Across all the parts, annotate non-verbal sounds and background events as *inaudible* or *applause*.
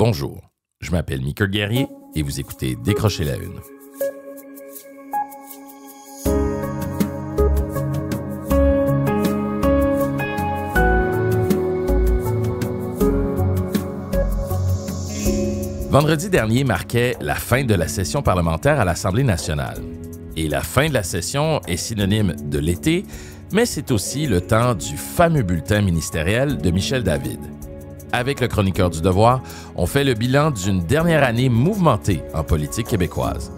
Bonjour, je m'appelle Michael Guerrier et vous écoutez Décrocher la Une. Vendredi dernier marquait la fin de la session parlementaire à l'Assemblée nationale. Et la fin de la session est synonyme de l'été, mais c'est aussi le temps du fameux bulletin ministériel de Michel David avec le chroniqueur du devoir, on fait le bilan d'une dernière année mouvementée en politique québécoise.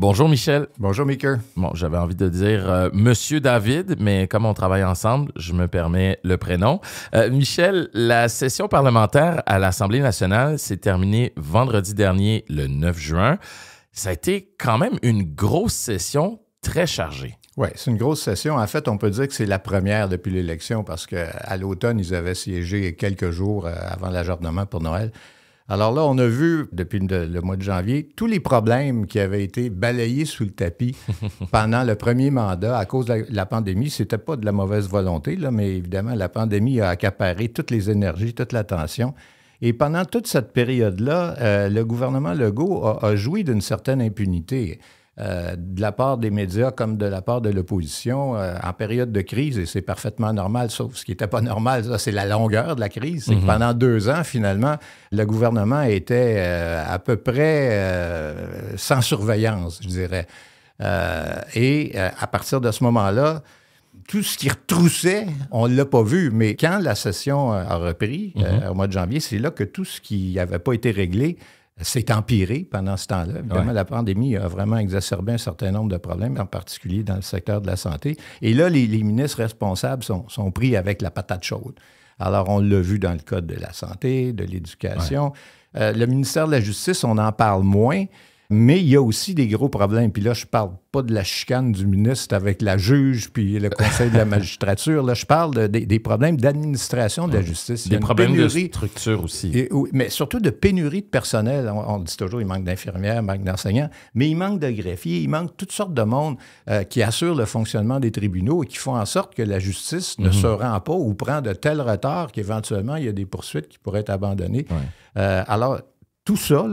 Bonjour Michel. Bonjour Micker. Bon, j'avais envie de dire euh, Monsieur David, mais comme on travaille ensemble, je me permets le prénom. Euh, Michel, la session parlementaire à l'Assemblée nationale s'est terminée vendredi dernier, le 9 juin. Ça a été quand même une grosse session très chargée. Oui, c'est une grosse session. En fait, on peut dire que c'est la première depuis l'élection parce qu'à l'automne, ils avaient siégé quelques jours euh, avant l'ajournement pour Noël. Alors là, on a vu, depuis le, mois de janvier, tous les problèmes qui avaient été balayés sous le tapis *laughs* pendant le premier mandat à cause de la, pandémie. pandémie. C'était pas de la mauvaise volonté, mais évidemment, la pandémie a accaparé toutes les énergies, toute l'attention. Et pendant toute cette période-là, euh, le gouvernement Legault a joui d'une certaine impunité. Euh, de la part des médias comme de la part de l'opposition euh, en période de crise, et c'est parfaitement normal, sauf ce qui n'était pas *laughs* normal, c'est la longueur de la crise. c'est mhm. pendant deux ans, finalement, le gouvernement était euh, à peu près sans surveillance, je dirais. et à partir de ce moment-là, tout ce qui retroussait, on ne l'a pas vu, mais quand la session a repris mhm. au mois de janvier, c'est là que tout ce qui n'avait pas été réglé s'est empiré pendant ce temps-là. la pandémie a vraiment exacerbé un certain nombre de problèmes, en particulier dans le secteur de la santé. Et là, les, ministres responsables sont, pris avec la patate chaude. Alors, on l'a vu dans le code de la santé, de l'éducation. Euh, le ministère de la Justice, on en parle moins. Mais il y a aussi des gros problèmes. Puis là, je parle pas de la chicane du ministre avec la juge puis le conseil de la *laughs* magistrature. Là, je parle des, problèmes d'administration de la justice. Des problèmes de structure aussi. mais surtout de pénurie de personnel. On, dit toujours il manque d'infirmières, manque d'enseignants, mais il manque de greffiers, il manque toutes sortes de monde euh, qui assurent le fonctionnement des tribunaux et qui font en sorte que la justice ne mhm. se rend pas ou prend de tels retards qu'éventuellement il y a des poursuites qui pourraient être abandonnées. Euh, alors, tout ça,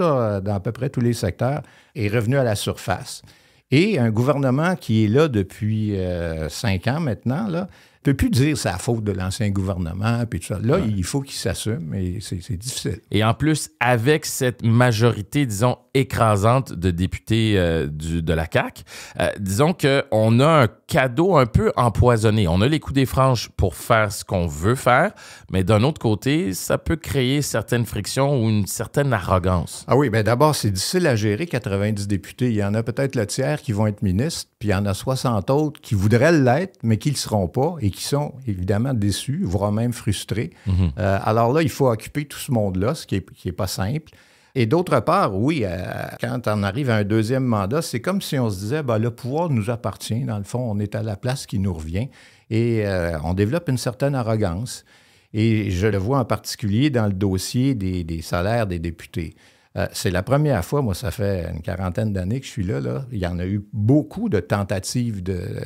dans à peu près tous les secteurs, est revenu à la surface. Et un gouvernement qui est là depuis euh, cinq ans maintenant, là, peux plus dire c'est la faute de l'ancien gouvernement, puis tout ça. Là, il faut qu'il s'assume, et c'est difficile. Et en plus, avec cette majorité, disons, écrasante de députés euh, du, de la CAQ, euh, disons disons qu'on a un cadeau un peu empoisonné. On a les coups des franges pour faire ce qu'on veut faire, mais d'un autre côté, ça peut créer certaines frictions ou une certaine arrogance. Ah oui, bien d'abord, c'est difficile à gérer 90 députés. Il y en a peut-être le tiers qui vont être ministres, puis il y en a 60 autres qui voudraient l'être, mais qui ne le seront pas et qui sont évidemment déçus, voire même frustrés. Mhm. Euh, alors là, il faut occuper tout ce monde-là, ce qui n'est est pas simple. Et d'autre part, oui, euh, quand on arrive à un deuxième mandat, c'est comme si on se disait, ben, le pouvoir nous appartient, dans le fond, on est à la place qui nous revient, et euh, on développe une certaine arrogance. Et je le vois en particulier dans le dossier des, des salaires des députés. Euh, c'est la première fois, moi, ça fait une quarantaine d'années que je suis là, Il y en a eu beaucoup de tentatives de,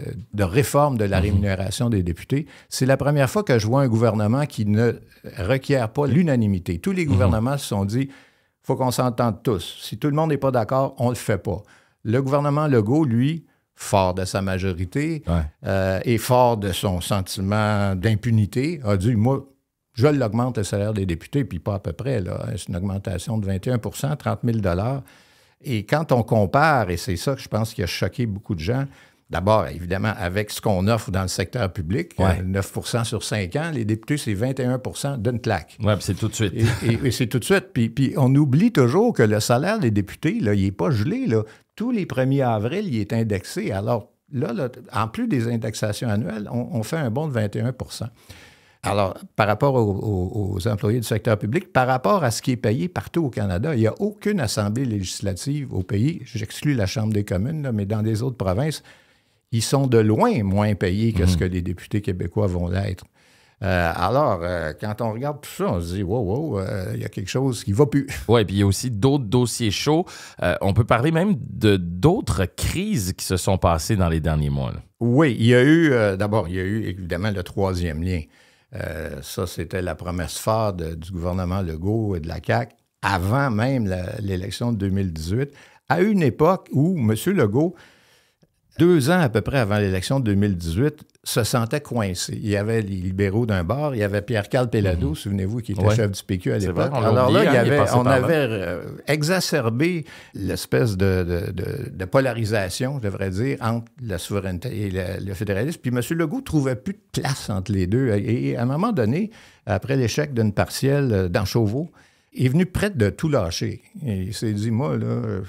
réforme de la mhm. rémunération des députés. C'est la première fois que je vois un gouvernement qui ne requiert pas l'unanimité. Tous les mhm. gouvernements se sont dit faut qu'on s'entende tous. Si tout le monde n'est pas d'accord, on ne le fait pas. Le gouvernement Legault, lui, fort de sa majorité euh, et fort de son sentiment d'impunité, a dit Moi, je l'augmente le salaire des députés, puis pas à peu près, C'est une augmentation de 21 30 000 Et quand on compare, et c'est ça que je pense qui a choqué beaucoup de gens, D'abord, évidemment, avec ce qu'on offre dans le secteur public, 9 euh, sur 5 ans, les députés, c'est 21 d'une claque. Oui, c'est tout de suite. et, c'est tout de suite. Puis, on oublie toujours que le salaire des députés, il n'est pas gelé. Là. Tous les 1er avril, il est indexé. Alors là, en plus des indexations annuelles, on, on fait un bond de 21 alors, par rapport aux, employés du secteur public, par rapport à ce qui est payé partout au Canada, il n'y a aucune assemblée législative au pays, j'exclus la Chambre des communes, mais dans les autres provinces, ils sont de loin moins payés que ce mhm. que les députés québécois vont l'être. Euh, alors, euh, quand on regarde tout ça, on se dit, wow, wow, euh, il y a quelque chose qui va plus. Oui, puis il y a aussi d'autres dossiers chauds. on peut parler même de d'autres crises qui se sont passées dans les derniers mois. Oui, il y a eu, d'abord, il y a eu évidemment le troisième lien. Euh, ça, c'était la promesse phare du gouvernement Legault et de la CAQ avant même l'élection de 2018, à une époque où M. Legault, deux ans à peu près avant l'élection de 2018, se sentait coincé. Il y avait les libéraux d'un bord, il y avait Pierre-Carl Pellado, mhm. souvenez-vous, qui était chef du PQ à l'époque. Alors là, hein, on avait euh, exacerbé l'espèce de, polarisation, je devrais dire, entre la souveraineté et le fédéralisme. Puis M. Legault trouvait plus de place entre les deux. et à un moment donné, après l'échec d'une partielle euh, dans Chauveau, il est venu près de tout lâcher. Il s'est dit, moi, je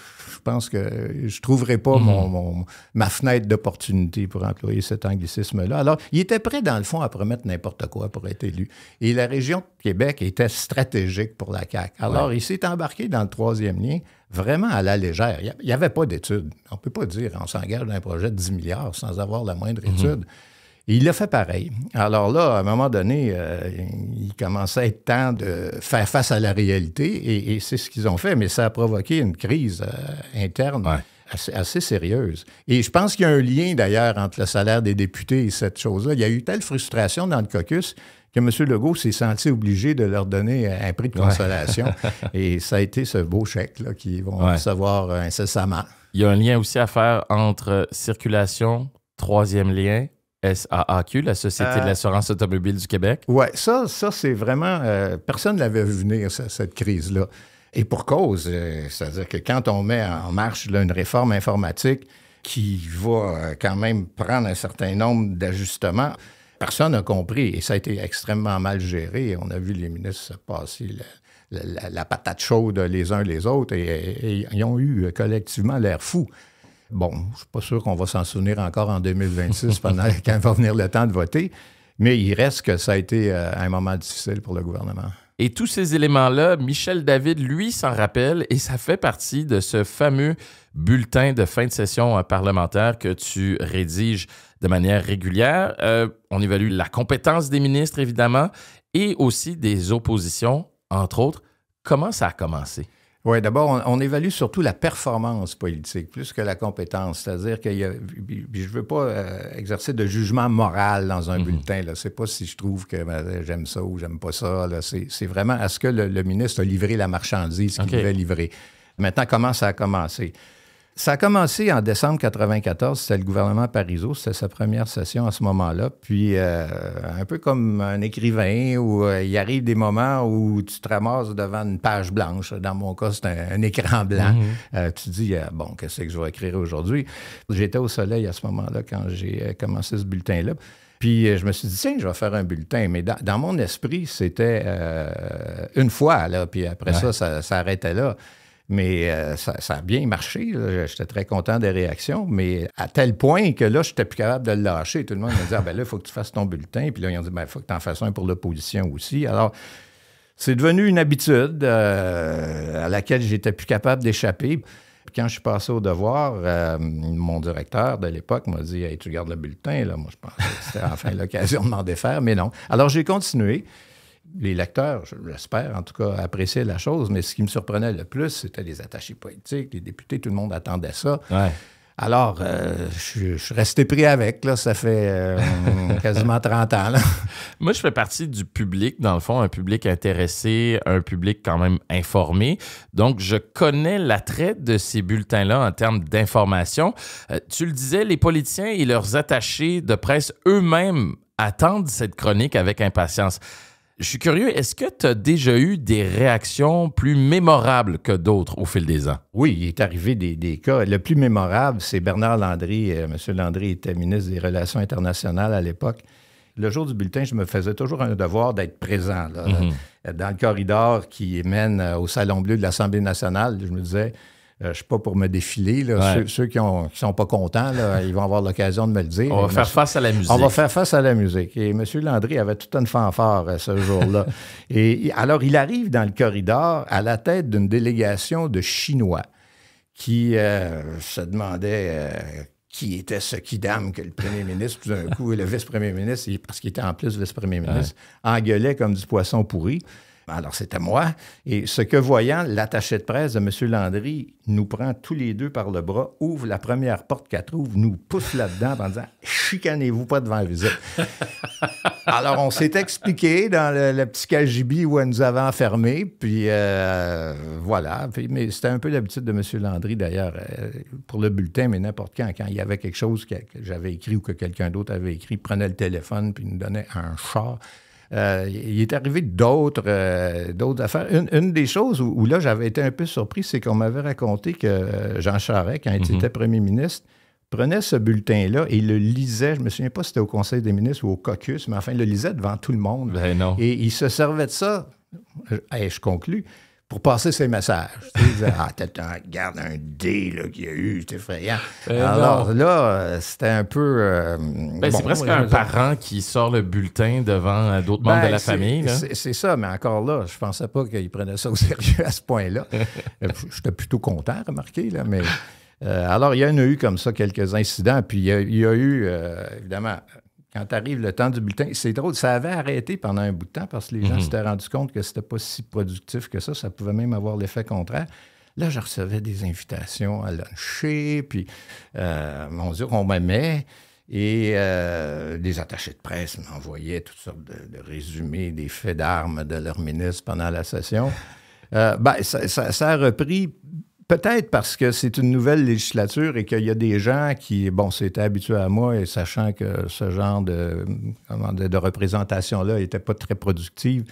pense que je ne trouverai pas mhm. mon, ma fenêtre d'opportunité pour employer cet anglicisme-là. Alors, il était prêt, dans le fond, à promettre n'importe quoi pour être élu. Et la région Québec était stratégique pour la CAQ. Alors, il s'est embarqué dans le troisième lien vraiment à la légère. Il n'y avait pas d'études. On ne peut pas dire on s'engage dans un projet de 10 milliards sans avoir la moindre mhm. étude il a fait pareil. Alors là, à un moment donné, euh, il commençait à être temps de faire face à la réalité et, c'est ce qu'ils ont fait, mais ça a provoqué une crise euh, interne assez, sérieuse. Et je pense qu'il y a un lien d'ailleurs entre le salaire des députés et cette chose-là. Il y a eu telle frustration dans le caucus que M. Legault s'est senti obligé de leur donner euh, un prix de consolation. *laughs* et ça a été ce beau chèque qu'ils vont recevoir incessamment. Il y a un lien aussi à faire entre circulation, troisième lien, SAAQ, la Société de euh, l'assurance automobile du Québec. Oui, ça, ça c'est vraiment... Euh, personne ne l'avait vu venir, cette crise-là. Et pour cause, euh, c'est-à-dire que quand on met en marche une réforme informatique qui va quand même prendre un certain nombre d'ajustements, personne n'a compris. Et ça a été extrêmement mal géré. On a vu les ministres passer la, patate chaude les uns les autres et, et ils ont eu collectivement l'air fou. Bon, je ne suis pas sûr qu'on va s'en souvenir encore en 2026, *laughs* pendant, quand va venir le temps de voter, mais il reste que ça a été euh, un moment difficile pour le gouvernement. Et tous ces éléments-là, Michel David, lui, s'en rappelle et ça fait partie de ce fameux bulletin de fin de session euh, parlementaire que tu rédiges de manière régulière. Euh, on évalue la compétence des ministres, évidemment, et aussi des oppositions, entre autres. Comment ça a commencé? Oui, d'abord, on, évalue surtout la performance politique plus que la compétence. C'est-à-dire que je ne veux pas euh, exercer de jugement moral dans un mhm. bulletin. Ce n'est pas si je trouve que ben, j'aime ça ou j'aime pas ça. C'est vraiment à ce que le, ministre a livré la marchandise qu'il devait livrer. Maintenant, comment ça a commencé? Ça a commencé en décembre 1994, c'était le gouvernement Parizeau, c'était sa première session à ce moment-là. Puis, euh, un peu comme un écrivain, où euh, il arrive des moments où tu te ramasses devant une page blanche. Dans mon cas, c'est un, écran blanc. Mhm. Euh, tu dis, bon, qu'est-ce que je vais écrire aujourd'hui? J'étais au soleil à ce moment-là quand j'ai commencé ce bulletin-là. Puis je me suis dit, tiens, je vais faire un bulletin. Mais dans, mon esprit, c'était une fois, là, puis après ça, ça s'arrêtait là. Mais euh, ça, a bien marché. J'étais très content des réactions, mais à tel point que là, je n'étais plus capable de le lâcher. Tout le monde me disait ah, ben là, il faut que tu fasses ton bulletin. Puis là, ils ont dit il ben, faut que tu en fasses un pour l'opposition aussi. Alors, c'est devenu une habitude euh, à laquelle j'étais plus capable d'échapper. Quand je suis passé au devoir, euh, mon directeur de l'époque m'a dit Tu gardes le bulletin, là. Moi, je pensais que c'était enfin l'occasion de m'en défaire, mais non. Alors, j'ai continué les lecteurs, j'espère en tout cas, appréciaient la chose, mais ce qui me surprenait le plus, c'était les attachés politiques, les députés, tout le monde attendait ça. Alors, euh, je, suis resté pris avec, là, ça fait euh, *laughs* quasiment 30 ans. Moi, je fais partie du public, dans le fond, un public intéressé, un public quand même informé. Donc, je connais l'attrait de ces bulletins-là en termes d'information. Euh, tu le disais, les politiciens et leurs attachés de presse eux-mêmes attendent cette chronique avec impatience. Je suis curieux, est-ce que tu as déjà eu des réactions plus mémorables que d'autres au fil des ans? Oui, il est arrivé des, des cas. Le plus mémorable, c'est Bernard Landry. Euh, M. Landry était ministre des Relations internationales à l'époque. Le jour du bulletin, je me faisais toujours un devoir d'être présent. Mhm. Dans le corridor qui mène euh, au Salon Bleu de l'Assemblée nationale, je me disais, euh, je ne suis pas pour me défiler. Ceux, qui ne sont pas contents, ils vont avoir l'occasion de me le dire. On va faire face à la musique. On va faire face à la musique. Et M. Landry avait toute une fanfare euh, ce jour-là. *laughs* et alors, il arrive dans le corridor à la tête d'une délégation de Chinois qui euh, se demandait qui était ce qui dame que le premier ministre, tout d'un *laughs* coup, et le vice-premier ministre, parce qu'il était en plus vice-premier ministre, engueulait comme du poisson pourri. Alors, c'était moi. Et ce que voyant, l'attaché de presse de M. Landry nous prend tous les deux par le bras, ouvre la première porte qu'elle trouve, nous pousse là-dedans en disant Chicanez-vous pas devant la visite. *laughs* Alors, on s'est expliqué dans le, petit cagibi où elle nous avait enfermés. Puis euh, voilà. mais c'était un peu l'habitude de M. Landry, d'ailleurs, euh, pour le bulletin, mais n'importe quand. Quand il y avait quelque chose que, j'avais écrit ou que quelqu'un d'autre avait écrit, prenait le téléphone puis nous donnait un char. Euh, il est arrivé d'autres euh, affaires. Une, des choses où, là, j'avais été un peu surpris, c'est qu'on m'avait raconté que euh, Jean Charest, quand il mhm. était premier ministre, prenait ce bulletin-là et le lisait. Je ne me souviens pas si c'était au Conseil des ministres ou au caucus, mais enfin, il le lisait devant tout le monde. Ben et il se servait de ça. Et je conclue pour passer ses messages. *laughs* ah, regarde un dé qu'il y a eu, c'est effrayant. Ben alors là, euh, c'était un peu. Euh, ben, c'est presque un parent qui sort le bulletin devant euh, d'autres membres ben, de la famille. C'est ça, mais encore là, je pensais pas qu'il prenait ça au *laughs* sérieux à ce point-là. J'étais plutôt content, remarqué là, mais. alors, il y en a eu comme ça quelques incidents, puis il y a, eu, évidemment, quand arrive le temps du bulletin, c'est drôle, ça avait arrêté pendant un bout de temps parce que les gens mhm. s'étaient rendus compte que c'était pas si productif que ça, ça pouvait même avoir l'effet contraire. Là, je recevais des invitations à luncher, puis euh, mon Dieu, on m'aimait. Et euh, des attachés de presse m'envoyaient toutes sortes de, résumés des faits d'armes de leur ministre pendant la session. Euh, ben, ça, a repris Peut-être parce que c'est une nouvelle législature et qu'il y a des gens qui, bon, s'étaient habitué à moi et sachant que ce genre de, représentation-là n'était pas très productive,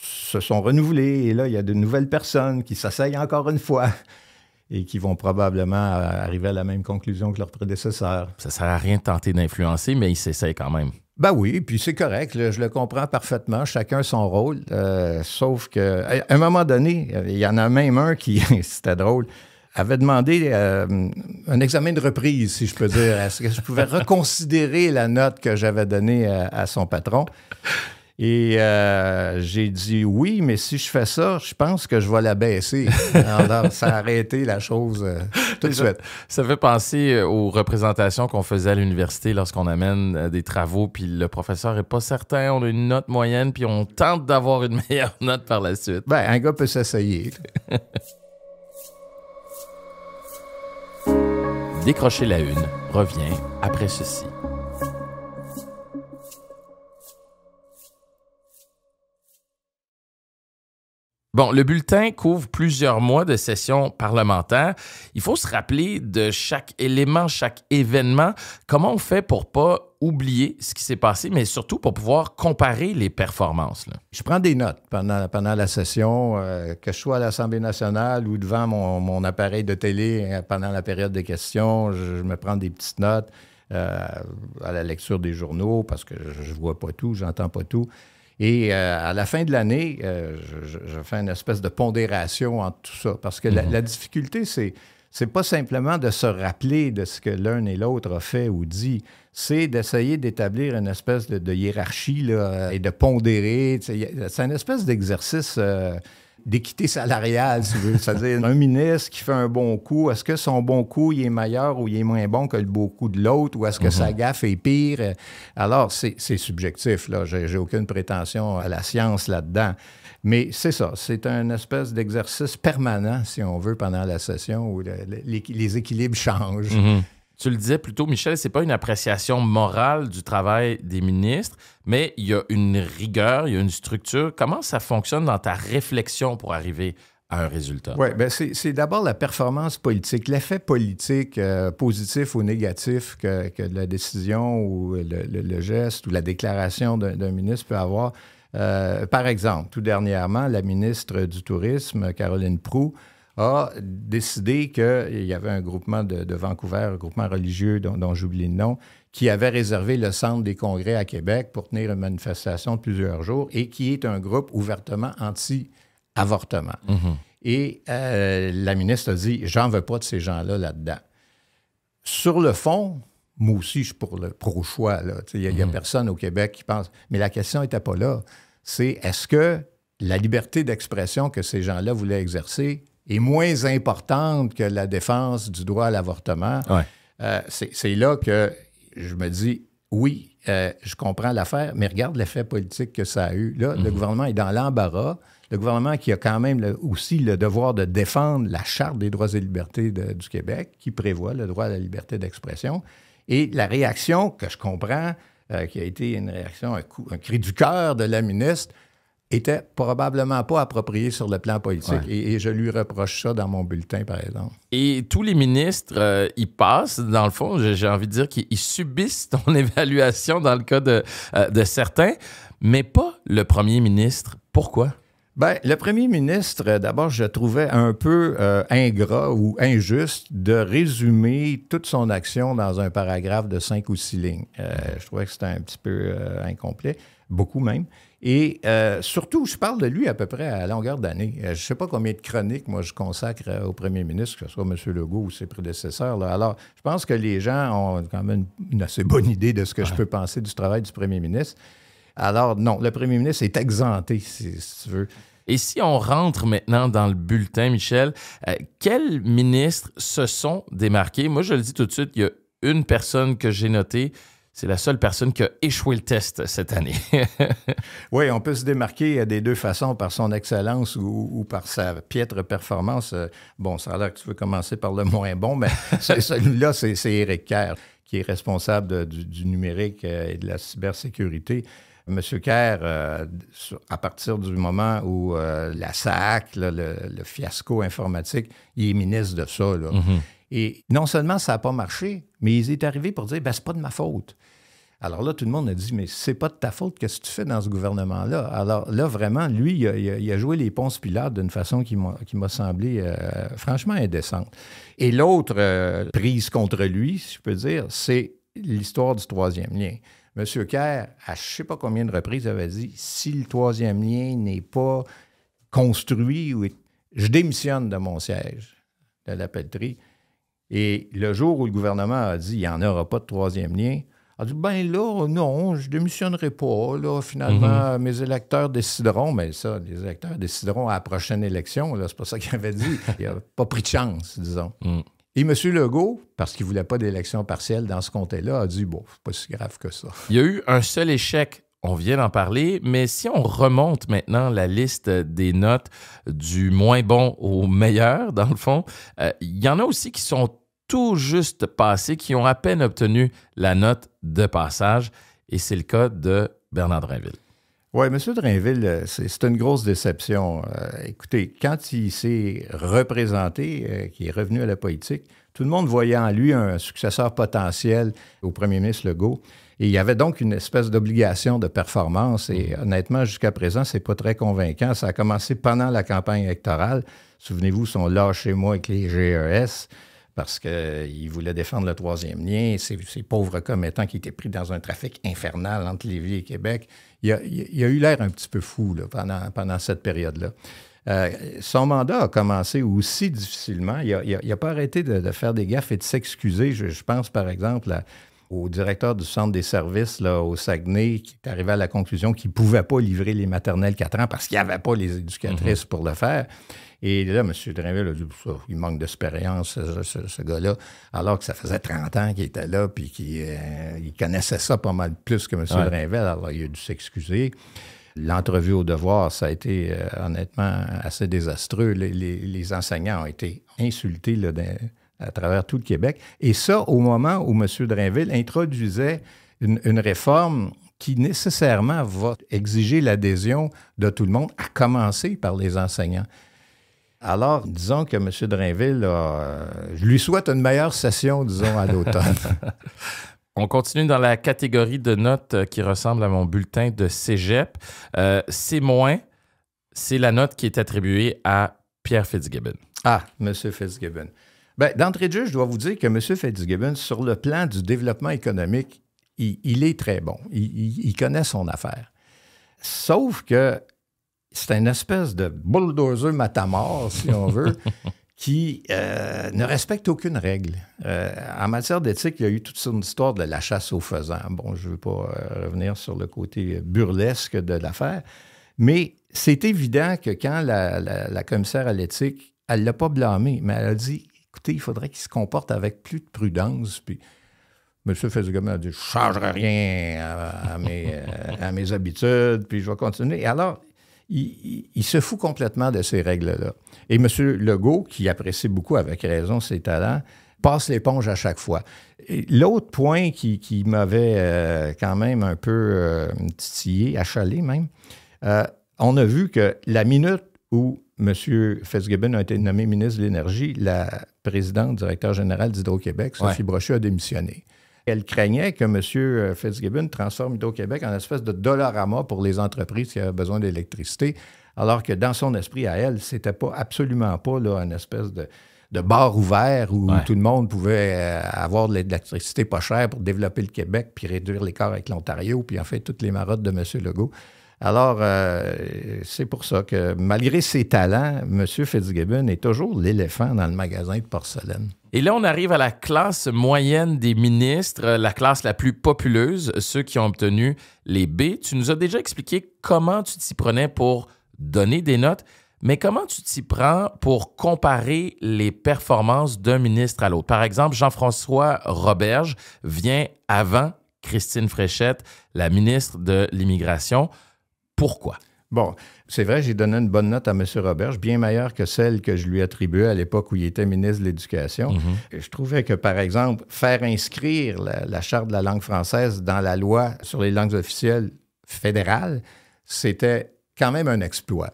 se sont renouvelés. Et là, il y a de nouvelles personnes qui s'asseyent encore une fois *laughs* et qui vont probablement euh, arriver à la même conclusion que leurs prédécesseurs. Ça sert à rien de tenter d'influencer, mais ils s'essayent quand même. Ben oui, puis c'est correct, je le comprends parfaitement, chacun son rôle, euh, sauf qu'à un moment donné, il y en a même un qui, *laughs* c'était drôle, avait demandé euh, un examen de reprise, si je peux dire, est-ce que je pouvais *laughs* reconsidérer la note que j'avais donnée euh, à son patron. Et euh, j'ai dit oui, mais si je fais ça, je pense que je vais la baisser. ça a arrêté la chose euh, tout de suite. Ça fait penser euh, aux représentations qu'on faisait à l'université lorsqu'on amène des travaux, puis le professeur n'est pas certain, on a une note moyenne, puis on tente d'avoir une *laughs* meilleure note par la suite. Ben, un gars peut s'essayer. Décrocher la une revient après ceci. Bon, le bulletin couvre plusieurs mois de sessions parlementaires. Il faut se rappeler de chaque élément, chaque événement, comment on fait pour pas oublier ce qui s'est passé, mais surtout pour pouvoir comparer les performances. Je prends des notes pendant, pendant la session, euh, que je sois à l'Assemblée nationale ou devant mon, mon appareil de télé euh, pendant la période des questions, je, me prends des petites notes euh, à la lecture des journaux parce que je ne vois pas tout, j'entends pas tout. Et euh, à la fin de l'année, euh, je, fais une espèce de pondération entre tout ça, parce que mhm. la, difficulté, c'est c'est pas simplement de se rappeler de ce que l'un et l'autre a fait ou dit, c'est d'essayer d'établir une espèce de, hiérarchie là, et de pondérer. C'est une espèce d'exercice euh, d'équité salariale, si vous C'est-à-dire, un ministre qui fait un bon coup, est-ce que son bon coup, il est meilleur ou il est moins bon que le beau coup de l'autre, ou est-ce que sa mhm. gaffe est pire? Alors, c'est subjectif, là. J'ai aucune prétention à la science là-dedans. Mais c'est ça, c'est un espèce d'exercice permanent, si on veut, pendant la session où les, les, équilibres changent. Mhm. Tu le disais plutôt, Michel, c'est pas une appréciation morale du travail des ministres, mais il y a une rigueur, il y a une structure. Comment ça fonctionne dans ta réflexion pour arriver à un résultat? Oui, ben, c'est d'abord la performance politique, l'effet politique euh, positif ou négatif que, la décision ou le, geste ou la déclaration d'un ministre peut avoir. Euh, par exemple, tout dernièrement, la ministre du Tourisme, Caroline Proux, a décidé qu'il y avait un groupement de, Vancouver, un groupement religieux dont, j'oublie le nom, qui avait réservé le centre des congrès à Québec pour tenir une manifestation de plusieurs jours et qui est un groupe ouvertement anti-avortement. Mhm. Et euh, la ministre a dit J'en veux pas de ces gens-là là-dedans. Sur le fond, moi aussi, je suis pour le pro-choix. Il n'y a, mhm. personne au Québec qui pense. Mais la question n'était pas là. C'est est-ce que la liberté d'expression que ces gens-là voulaient exercer est moins importante que la défense du droit à l'avortement, euh, c'est là que je me dis, oui, euh, je comprends l'affaire, mais regarde l'effet politique que ça a eu. Là, le mhm. gouvernement est dans l'embarras. Le gouvernement qui a quand même aussi le devoir de défendre la Charte des droits et libertés du Québec, qui prévoit le droit à la liberté d'expression. Et la réaction que je comprends, euh, qui a été une réaction, un cri du cœur de la ministre, était probablement pas approprié sur le plan politique. Et, je lui reproche ça dans mon bulletin, par exemple. Et tous les ministres, ils euh, passent, dans le fond, j'ai envie de dire qu'ils subissent ton *laughs* évaluation dans le cas de, euh, de certains, mais pas le premier ministre. Pourquoi? Bien, le premier ministre, euh, d'abord, je trouvais un peu ingrat ou injuste de résumer toute son action dans un paragraphe de cinq ou six lignes. je trouvais que c'était un petit peu incomplet, beaucoup même. Et euh, surtout, je parle de lui à peu près à longueur d'année. Euh, je ne sais pas combien de chroniques, moi, je consacre euh, au premier ministre, que ce soit M. Legault ou ses prédécesseurs. Alors, je pense que les gens ont quand même une assez bonne idée de ce que je peux penser du travail du premier ministre. Alors, non, le premier ministre est exempté, si, tu veux. Et si on rentre maintenant dans le bulletin, Michel, quels ministres se sont démarqués? Moi, je le dis tout de suite, il y a une personne que j'ai notée, c'est la seule personne qui a échoué le test cette année. *laughs* oui, on peut se démarquer euh, des deux façons, par son excellence ou, par sa piètre performance. Euh, bon, ça a que tu veux commencer par le moins bon, mais *laughs* celui-là, c'est Eric Kerr, qui est responsable du, numérique euh, et de la cybersécurité. Monsieur Kerr, à partir du moment où la SAC, le, fiasco informatique, il est ministre de ça. Mm-hmm. Et non seulement ça n'a pas marché, mais il est arrivé pour dire ben, c'est pas de ma faute. Alors là, tout le monde a dit, mais c'est pas de ta faute, qu'est-ce que tu fais dans ce gouvernement-là? Alors là, vraiment, lui, il a, joué les ponts pilates d'une façon qui m'a semblé euh, franchement indécente. Et l'autre euh, prise contre lui, si je peux dire, c'est l'histoire du troisième lien. M. Kerr, à je ne sais pas combien de reprises, avait dit, si le troisième lien n'est pas construit, je démissionne de mon siège de la pelleterie. Et le jour où le gouvernement a dit, il n'y en aura pas de troisième lien, a dit Ben là, non, je démissionnerai pas. Là, finalement, mhm. mes électeurs décideront. Mais ça, les électeurs décideront à la prochaine élection. C'est pas ça qu'il avait dit. *laughs* Il n'avait pas pris de chance, disons. Mm. Et M. Legault, parce qu'il ne voulait pas d'élection partielle dans ce comté-là, a dit Bon, pas si grave que ça. Il y a eu un seul échec on vient d'en parler, mais si on remonte maintenant la liste des notes du moins bon au meilleur, dans le fond, euh, il y en a aussi qui sont tout juste passés qui ont à peine obtenu la note de passage. Et c'est le cas de Bernard Drinville. Oui, M. Drinville, euh, c'est une grosse déception. Euh, écoutez, quand il s'est représenté, euh, qu'il est revenu à la politique, tout le monde voyait en lui un successeur potentiel au premier ministre Legault. Et il y avait donc une espèce d'obligation de performance. Et mm-hmm. honnêtement, jusqu'à présent, c'est pas très convaincant. Ça a commencé pendant la campagne électorale. Souvenez-vous, son chez moi avec les GES parce qu'il euh, voulait défendre le troisième lien. Ces, ces, pauvres commettants qui étaient pris dans un trafic infernal entre Lévis et Québec, il a, a eu l'air un petit peu fou pendant, pendant cette période-là. Euh, son mandat a commencé aussi difficilement. Il n'a pas arrêté de, faire des gaffes et de s'excuser. Je, pense, par exemple, au directeur du centre des services là, au Saguenay qui est arrivé à la conclusion qu'il ne pouvait pas livrer les maternelles 4 ans parce qu'il n'y avait pas les éducatrices mhm. pour le faire. Et là, M. Drinville a dit il manque d'expérience, ce, gars-là, alors que ça faisait 30 ans qu'il était là, puis qu'il euh, connaissait ça pas mal plus que M. Ouais. alors il a dû s'excuser. L'entrevue au devoir, ça a été euh, honnêtement assez désastreux. Les, enseignants ont été insultés à travers tout le Québec. Et ça, au moment où M. Drinville introduisait une, une réforme qui nécessairement va exiger l'adhésion de tout le monde, à commencer par les enseignants. Alors, disons que M. Drainville, je euh, lui souhaite une meilleure session, disons, à l'automne. *laughs* On continue dans la catégorie de notes euh, qui ressemble à mon bulletin de cégep. Euh, c'est moins, c'est la note qui est attribuée à Pierre Fitzgibbon. Ah, M. Fitzgibbon. Bien, D'entrée de jeu, je dois vous dire que M. Fitzgibbon, sur le plan du développement économique, il, est très bon. il connaît son affaire. Sauf que c'est une espèce de bulldozer matamor, si on veut, *laughs* qui euh, ne respecte aucune règle. Euh, en matière d'éthique, il y a eu toute une histoire de la chasse aux faisans. Bon, je ne veux pas euh, revenir sur le côté burlesque de l'affaire, mais c'est évident que quand la, la, commissaire à l'éthique, elle ne l'a pas blâmé, mais elle a dit écoutez, il faudrait qu'il se comporte avec plus de prudence. Puis M. Fezugamer a dit je ne changerai rien à, à, mes, à mes habitudes, puis je vais continuer. Et alors, il, se fout complètement de ces règles-là. Et M. Legault, qui apprécie beaucoup avec raison ses talents, passe l'éponge à chaque fois. L'autre point qui, m'avait euh, quand même un peu euh, titillé, achalé même, euh, on a vu que la minute où M. Fitzgibbon a été nommé ministre de l'Énergie, la présidente, directeur général d'Hydro-Québec, Sophie Brochet, Brochu, a démissionné. Elle craignait que M. Fitzgibbon transforme Hydro-Québec en espèce de dollarama pour les entreprises qui avaient besoin d'électricité, alors que dans son esprit, à elle, c'était pas absolument pas là, une espèce de, bar ouvert où tout le monde pouvait euh, avoir de l'électricité pas chère pour développer le Québec, puis réduire l'écart avec l'Ontario, puis en fait toutes les marottes de M. Legault. Alors, euh, c'est pour ça que malgré ses talents, M. Fitzgibbon est toujours l'éléphant dans le magasin de porcelaine. Et là, on arrive à la classe moyenne des ministres, euh, la classe la plus populeuse, ceux qui ont obtenu les B. Tu nous as déjà expliqué comment tu t'y prenais pour donner des notes, mais comment tu t'y prends pour comparer les performances d'un ministre à l'autre? Par exemple, Jean-François Roberge vient avant Christine Fréchette, la ministre de l'Immigration. Pourquoi? Bon, c'est vrai, j'ai donné une bonne note à M. Roberge, bien meilleure que celle que je lui attribuais à l'époque où il était ministre de l'Éducation. Mhm. Je trouvais que, par exemple, faire inscrire la, Charte de la langue française dans la loi sur les langues officielles fédérales, c'était quand même un exploit.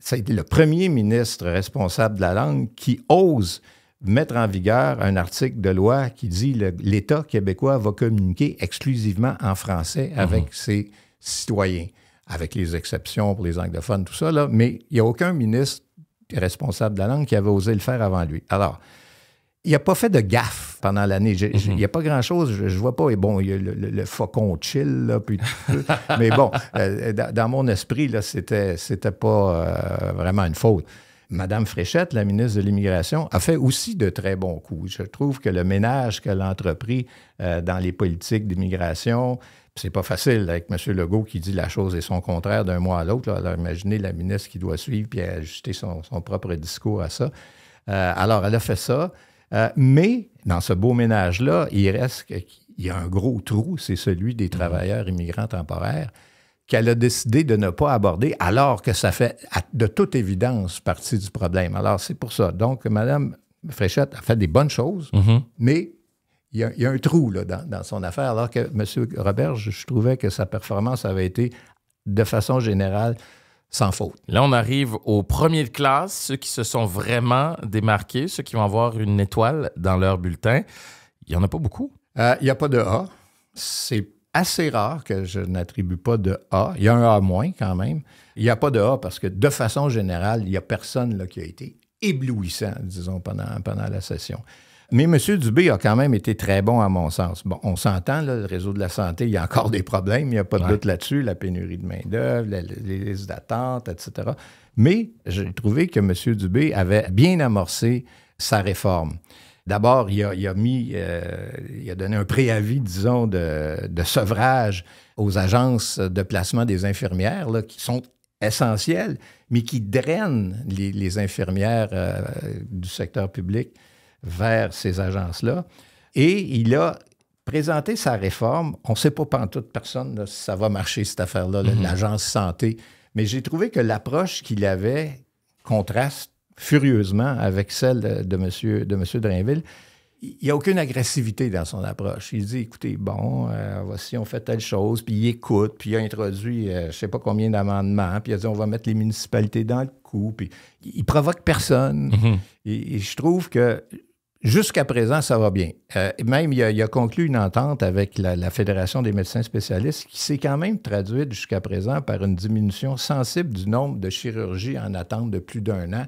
C'est le premier ministre responsable de la langue qui ose mettre en vigueur un article de loi qui dit l'État québécois va communiquer exclusivement en français mhm. avec ses citoyens avec les exceptions pour les anglophones, tout ça, là, mais il n'y a aucun ministre responsable de la langue qui avait osé le faire avant lui. Alors, il n'a pas fait de gaffe pendant l'année. Mm-hmm. Il n'y a pas grand-chose, je, ne vois pas. Et bon, il y a le, faucon chill, là, puis *laughs* Mais bon, euh, dans, mon esprit, là, c'était, c'était pas euh, vraiment une faute. Madame Fréchette, la ministre de l'Immigration, a fait aussi de très bons coups. Je trouve que le ménage qu'elle a entrepris euh, dans les politiques d'immigration, c'est pas facile avec M. Legault qui dit la chose et son contraire d'un mois à l'autre. Alors imaginez la ministre qui doit suivre puis ajuster son, propre discours à ça. Euh, alors elle a fait ça. Euh, mais dans ce beau ménage-là, il reste qu'il y a un gros trou, c'est celui des mmh. travailleurs immigrants temporaires qu'elle a décidé de ne pas aborder, alors que ça fait de toute évidence partie du problème. Alors, c'est pour ça. Donc, Mme Fréchette a fait des bonnes choses, mhm. mais il y, a, un trou là, dans, son affaire, alors que M. Robert, je, trouvais que sa performance avait été, de façon générale, sans faute. Là, on arrive aux premiers de classe, ceux qui se sont vraiment démarqués, ceux qui vont avoir une étoile dans leur bulletin. Il n'y en a pas beaucoup. Euh, il n'y a pas de A. C'est assez rare que je n'attribue pas de A. Il y a un A moins quand même. Il n'y a pas de A parce que de façon générale, il n'y a personne là, qui a été éblouissant, disons, pendant, pendant la session. Mais M. Dubé a quand même été très bon à mon sens. Bon, on s'entend, le réseau de la santé, il y a encore des problèmes, il n'y a pas de doute là-dessus, la pénurie de main-d'œuvre, les listes d'attente, etc. Mais j'ai trouvé que M. Dubé avait bien amorcé sa réforme. D'abord, il a, mis, euh, il a donné un préavis, disons, de, sevrage aux agences de placement des infirmières, qui sont essentielles, mais qui drainent les, infirmières euh, du secteur public vers ces agences-là. Et il a présenté sa réforme. On ne sait pas en toute personne si ça va marcher, cette affaire-là, de mm-hmm. l'agence santé. Mais j'ai trouvé que l'approche qu'il avait contraste furieusement avec celle de, de M. De monsieur Drainville. Il n'y a aucune agressivité dans son approche. Il dit, écoutez, bon, euh, voici, on fait telle chose, puis il écoute, puis il a introduit euh, je ne sais pas combien d'amendements, puis il a dit, on va mettre les municipalités dans le coup, puis il provoque personne. Mhm. et, je trouve que Jusqu'à présent, ça va bien. Euh, même, il a, conclu une entente avec la, la Fédération des médecins spécialistes qui s'est quand même traduite jusqu'à présent par une diminution sensible du nombre de chirurgies en attente de plus d'un an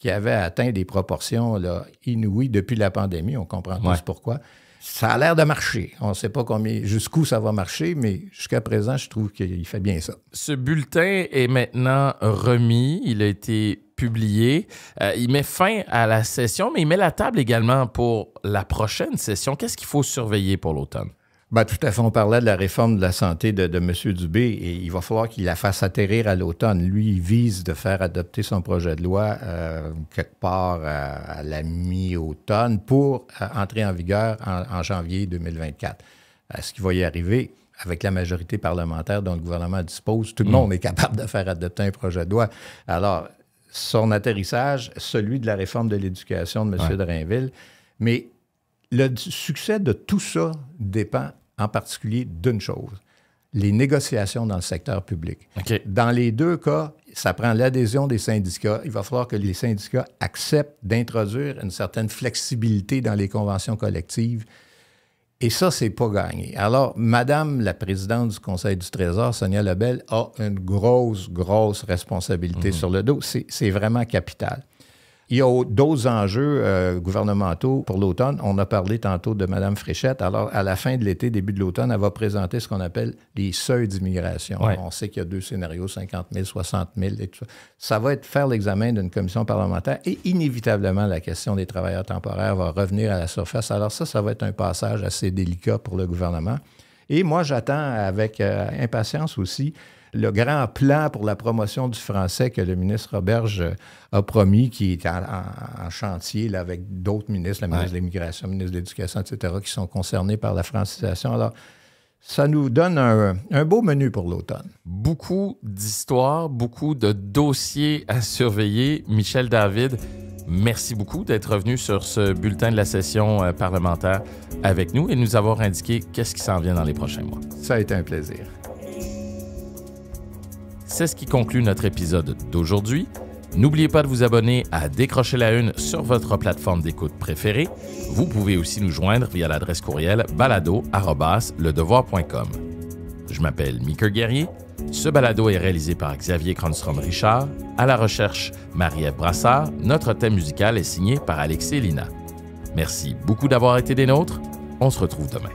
qui avait atteint des proportions inouïes depuis la pandémie. On comprend tous pourquoi. Ça a l'air de marcher. On ne sait pas combien, jusqu'où ça va marcher, mais jusqu'à présent, je trouve qu'il fait bien ça. Ce bulletin est maintenant remis. Il a été publié. Euh, il met fin à la session, mais il met la table également pour la prochaine session. Qu'est-ce qu'il faut surveiller pour l'automne? Ben, tout à fait. On parlait de la réforme de la santé de, M. Dubé et il va falloir qu'il la fasse atterrir à l'automne. Lui, il vise de faire adopter son projet de loi euh, quelque part euh, à, la mi-automne pour euh, entrer en vigueur en, janvier 2024. Est-ce qu'il va y arriver? avec la majorité parlementaire dont le gouvernement dispose, tout le mm. monde est capable de faire adopter un projet de loi. Alors, son atterrissage, celui de la réforme de l'éducation de M. Drainville, mais le succès de tout ça dépend en particulier d'une chose les négociations dans le secteur public. Dans les deux cas, ça prend l'adhésion des syndicats. Il va falloir que les syndicats acceptent d'introduire une certaine flexibilité dans les conventions collectives. Et ça, c'est pas gagné. Alors, Madame la présidente du Conseil du Trésor, Sonia Lebel, a une grosse, grosse responsabilité mhm. sur le dos. C'est vraiment capital. Il y a d'autres enjeux euh, gouvernementaux pour l'automne. On a parlé tantôt de Mme Fréchette. Alors, à la fin de l'été, début de l'automne, elle va présenter ce qu'on appelle les seuils d'immigration. On sait qu'il y a deux scénarios, 50 000, 60 000 et ça. va être faire l'examen d'une commission parlementaire et inévitablement, la question des travailleurs temporaires va revenir à la surface. Alors ça, ça va être un passage assez délicat pour le gouvernement. Et moi, j'attends avec euh, impatience aussi le grand plan pour la promotion du français que le ministre Roberge euh, a promis, qui est en, chantier avec d'autres ministres, le ministre de l'Immigration, le ministre de l'Éducation, etc., qui sont concernés par la francisation. Alors, ça nous donne un, beau menu pour l'automne. Beaucoup d'histoires, beaucoup de dossiers à surveiller. Michel David, merci beaucoup d'être revenu sur ce bulletin de la session euh, parlementaire avec nous et nous avoir indiqué qu'est-ce qui s'en vient dans les prochains mois. Ça a été un plaisir. C'est ce qui conclut notre épisode d'aujourd'hui. N'oubliez pas de vous abonner à Décrocher la Une sur votre plateforme d'écoute préférée. Vous pouvez aussi nous joindre via l'adresse courriel balado.ledevoir.com. Je m'appelle Mika Guerrier. Ce balado est réalisé par Xavier Cronstrom-Richard. À la recherche, Marie-Ève Brassard. Notre thème musical est signé par Alexis Lina. Merci beaucoup d'avoir été des nôtres. On se retrouve demain.